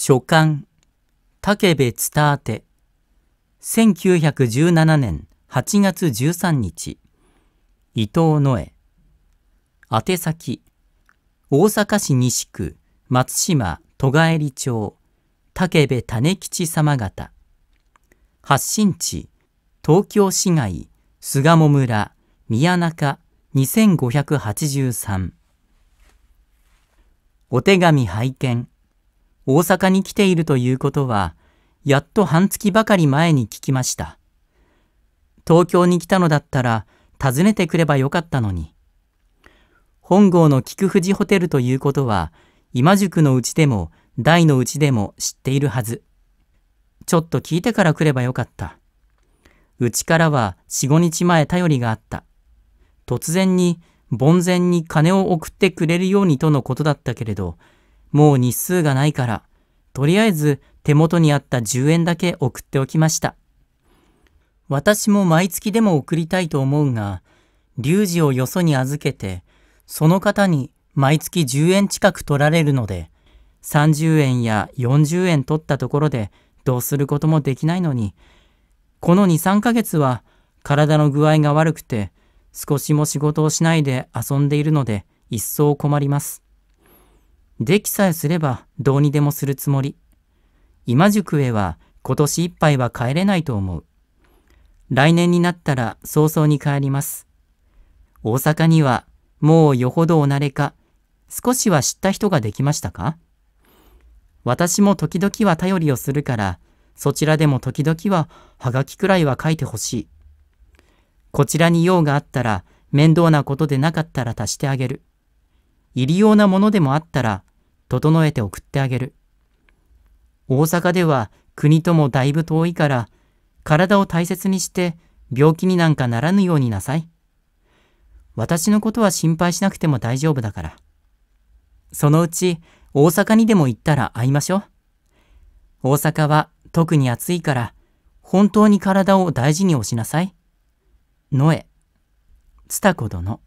書簡、竹部伝田宛、1917年8月13日、伊藤野絵。宛先、大阪市西区、松島戸帰町、竹部種吉様方。発信地、東京市街、菅茂村、宮中、2583。お手紙拝見。大阪に来ているということは、やっと半月ばかり前に聞きました。東京に来たのだったら、訪ねてくればよかったのに。本郷の菊富士ホテルということは、今宿のうちでも大のうちでも知っているはず。ちょっと聞いてから来ればよかった。うちからは四五日前頼りがあった。突然に、凡然に金を送ってくれるようにとのことだったけれど、もう日数がないから、とりあえず手元にあった10円だけ送っておきました。私も毎月でも送りたいと思うが、リュをよそに預けて、その方に毎月10円近く取られるので、30円や40円取ったところでどうすることもできないのに、この2、3ヶ月は体の具合が悪くて、少しも仕事をしないで遊んでいるので、一層困ります。できさえすればどうにでもするつもり。今宿へは今年いっぱいは帰れないと思う。来年になったら早々に帰ります。大阪にはもうよほどおなれか、少しは知った人ができましたか私も時々は頼りをするから、そちらでも時々ははがきくらいは書いてほしい。こちらに用があったら、面倒なことでなかったら足してあげる。入り用なものでもあったら整えて送ってあげる。大阪では国ともだいぶ遠いから、体を大切にして病気になんかならぬようになさい。私のことは心配しなくても大丈夫だから。そのうち大阪にでも行ったら会いましょう。大阪は特に暑いから、本当に体を大事におしなさい。ノエ、つたこ殿。